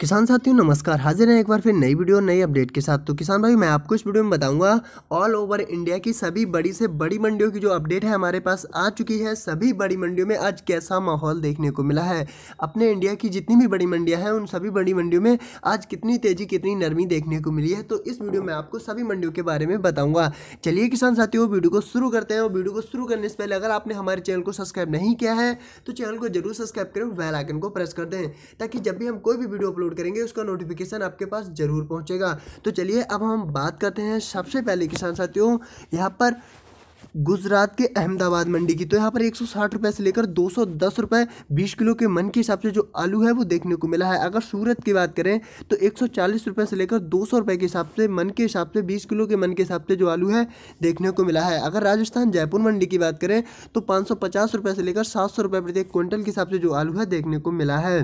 किसान साथियों नमस्कार हाजिर हैं एक बार फिर नई वीडियो नई अपडेट के साथ तो किसान भाई मैं आपको इस वीडियो में बताऊंगा ऑल ओवर इंडिया की सभी बड़ी से बड़ी मंडियों की जो अपडेट है हमारे पास आ चुकी है सभी बड़ी मंडियों में आज कैसा माहौल देखने को मिला है अपने इंडिया की जितनी भी बड़ी मंडियाँ हैं उन सभी बड़ी मंडियों में आज कितनी तेज़ी कितनी नरमी देखने को मिली है तो इस वीडियो में आपको सभी मंडियों के बारे में बताऊँगा चलिए किसान साथियों वीडियो को शुरू करते हैं और वीडियो को शुरू करने से पहले अगर आपने हमारे चैनल को सब्सक्राइब नहीं किया है तो चैनल को जरूर सब्सक्राइब करें बेल आइकन को प्रेस कर दें ताकि जब भी हम कोई भी वीडियो अपलोड अपलोड करेंगे उसका नोटिफिकेशन आपके पास ज़रूर पहुंचेगा तो चलिए अब हम बात करते हैं सबसे पहले किसान साथियों यहाँ पर गुजरात के अहमदाबाद मंडी की तो यहाँ पर एक रुपए से लेकर दो सौ बीस किलो के मन के हिसाब से जो आलू है वो देखने को मिला है अगर सूरत की बात करें तो एक रुपए से लेकर दो सौ के हिसाब से मन के हिसाब से बीस किलो के मन के हिसाब से जो आलू है देखने को मिला है अगर राजस्थान जयपुर मंडी की बात करें तो पाँच रुपए से लेकर सात सौ रुपये प्रति क्विंटल के हिसाब से जो आलू है देखने को मिला है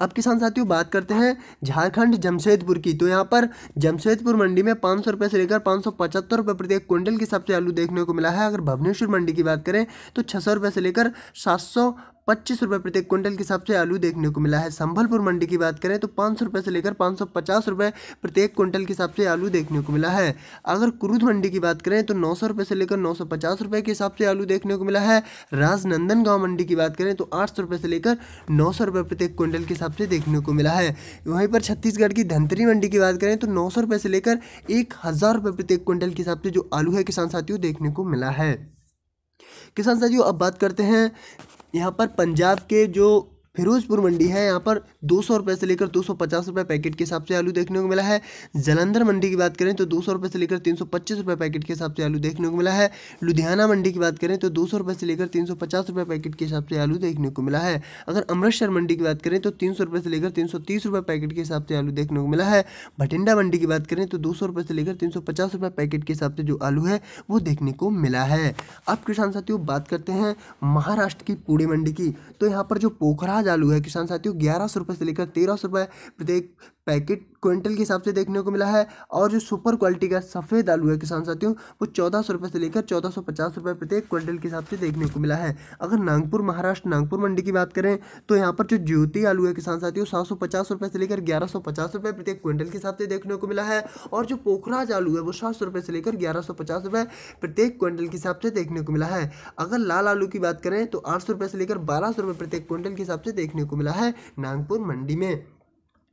अब किसान साथियों बात करते हैं झारखंड जमशेदपुर की तो यहाँ पर जमशेदपुर मंडी में पाँच सौ से लेकर पाँच सौ पचहत्तर रुपये प्रति क्विंटल के हिसाब से आलू देखने को मिला है अगर भुवनेश्वर मंडी की बात करें तो छः सौ से लेकर सात सौ पच्चीस रुपये प्रति क्विंटल के हिसाब से आलू देखने को मिला है संभलपुर मंडी की बात करें तो पाँच सौ रुपये से लेकर पाँच सौ पचास रुपये प्रत्येक क्विंटल के हिसाब से आलू देखने को मिला है अगर क्रूद मंडी की बात करें तो नौ सौ रुपये से लेकर नौ सौ पचास रुपये के हिसाब से आलू देखने को मिला है राजनंदन गाँव मंडी की बात करें तो आठ सौ रुपये से लेकर नौ सौ रुपये प्रत्येक क्विंटल के हिसाब से देखने को मिला है वहीं पर छत्तीसगढ़ की धनतरी मंडी की बात करें तो नौ सौ रुपये से लेकर एक हज़ार रुपये प्रत्येक क्विंटल के हिसाब से जो आलू है किसान साथियों देखने को मिला है किसान साथियों अब बात करते हैं यहाँ पर पंजाब के जो फिरोजपुर मंडी है यहाँ पर दो सौ रुपये से लेकर दो सौ पचास रुपये पैकेट के हिसाब से आलू देखने को मिला है जलंधर मंडी की बात करें तो दो सौ रुपये से लेकर तीन सौ पच्चीस रुपये पैकेट के हिसाब से आलू देखने को मिला है लुधियाना मंडी की बात करें तो दो सौ रुपये से लेकर तीन सौ पचास रुपये पैकेट के हिसाब से आलू देखने को मिला है अगर अमृतसर मंडी की बात करें तो तीन सौ रुपये से लेकर तीन सौ तीस रुपये पैकेट के हिसाब से आलू देखने को मिला है भटिंडा मंडी की बात करें तो दो सौ रुपये से लेकर तीन सौ पचास रुपये पैकेट के हिसाब से जो आलू है वो देखने को मिला है अब किसान साथियों बात करते हैं महाराष्ट्र की पूड़ी मंडी की तो यहाँ पर जो पोखरा चालू है किसान साथियों ग्यारह सौ रुपये से लेकर तेरह सौ रुपये प्रत्येक पैकेट क्विंटल के हिसाब से देखने को मिला है और जो सुपर क्वालिटी का सफ़ेद आलू है किसान साथियों वो चौदह सौ रुपये से लेकर चौदह सौ पचास रुपये प्रत्येक क्विंटल के हिसाब से देखने को मिला है अगर नागपुर महाराष्ट्र नागपुर मंडी की बात करें तो यहाँ पर जो ज्योति आलू है किसान साथियों सात सौ पचास रुपये से लेकर ग्यारह सौ पचास रुपये प्रत्येक क्विंटल के हिसाब से देखने को मिला है और जो पोखराज आलू है वो सात सौ रुपये से लेकर ग्यारह सौ पचास रुपये प्रत्येक क्विंटल के हिसाब से देखने को मिला है अगर लाल आलू की बात करें तो आठ सौ रुपये से लेकर बारह सौ रुपये प्रत्येक क्विंटल के हिसाब से देखने को मिला है नागपुर मंडी में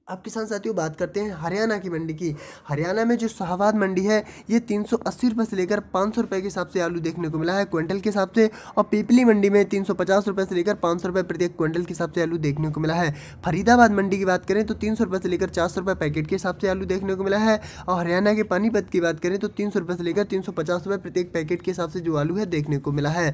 अब किसान साथियों बात करते हैं हरियाणा की मंडी की हरियाणा में जो शाहबाद मंडी है ये तीन सौ अस्सी रुपये से लेकर पाँच सौ रुपये के हिसाब से आलू देखने को मिला है क्विंटल के हिसाब से और पीपली मंडी में तीन सौ पचास रुपये से लेकर पाँच सौ रुपये प्रत्येक क्विंटल के हिसाब से आलू देखने को मिला है फरीदाबाद मंडी की बात करें तो तीन सौ रुपये से लेकर चार सौ रुपये पैकेट के हिसाब से आलू देखने को मिला है और हरियाणा के पानीपत की बात करें तो तीन सौ रुपये से लेकर तीन सौ पचास रुपये प्रत्येक पैकेट के हिसाब से जो आलू है देखने को मिला है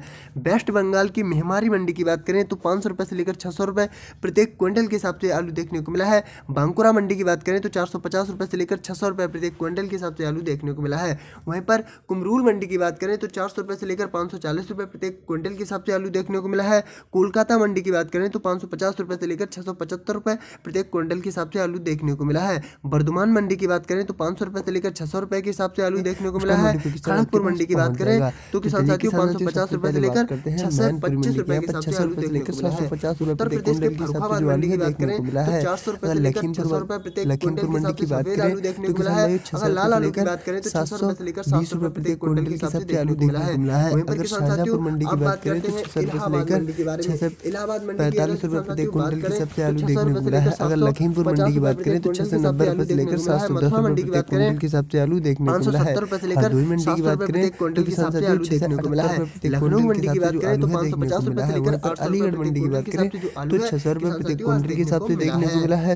वेस्ट बंगाल की मेहमारी मंडी की बात करें तो पाँच सौ रुपये से लेकर छः सौ रुपये प्रत्येक क्विंटल के हिसाब से आलू देखने को मिला है भांकुरा मंडी की बात करें तो चार सौ पचास रुपये से लेकर छः सौ रुपये प्रत्येक क्विंटल के हिसाब से आलू देखने को मिला है वहीं पर कुमरूल मंडी की बात करें तो चार सौ रुपये से लेकर पाँच सौ चालीस रुपये प्रत्येक क्विंटल के हिसाब से आलू देखने को मिला है कोलकाता मंडी की बात करें तो पाँच सौ पचास रुपये से लेकर छः सौ पचहत्तर रुपये प्रत्येक क्विंटल के हिसाब से आलू देखने को मिला है बर्धमान मंडी की बात करें तो पाँच सौ रुपये से लेकर छः सौ रुपये के हिसाब से आलू देखने को मिला है खड़गपुर मंडी की बात करें तो किसान साथियों पाँच सौ पचास रुपये से लेकर छह सौ पच्चीस रुपये के हिसाब से आलू देखने को मिला है उत्तर प्रदेश के फरुखाबाद मंडी की बात करें तो चार सौ रुपए हाँ, से लेकर छह सौ रुपए प्रत्येक लखीमपुर मंडी की बात देखने तो को मिला है छह सौ रुपए की बात करें तो छह सौ रुपए से लेकर रुपए प्रत्येक क्विंटल के हिसाब से देखने को मिला है अगर मंडी की बात करें तो छह सौ रुपए से लेकर छह सौ पैंतालीस रुपए प्रत्येक क्विंटल के हिसाब से आलू देखने को मिला है अगर लखीमपुर मंडी की बात करें तो छह सौ नब्बे रुपए से लेकर सात सौ दस रुपए प्रत्येक क्विंटल के हिसाब से आलू देखने को मिला है हरदोई मंडी की बात करें तो छह सौ रुपए प्रत्येक क्विंटल के हिसाब से आलू देखने को मिला है अलीगढ़ मंडी की बात करें तो छह सौ रुपए प्रत्येक क्विंटल के हिसाब से देखने को मिला है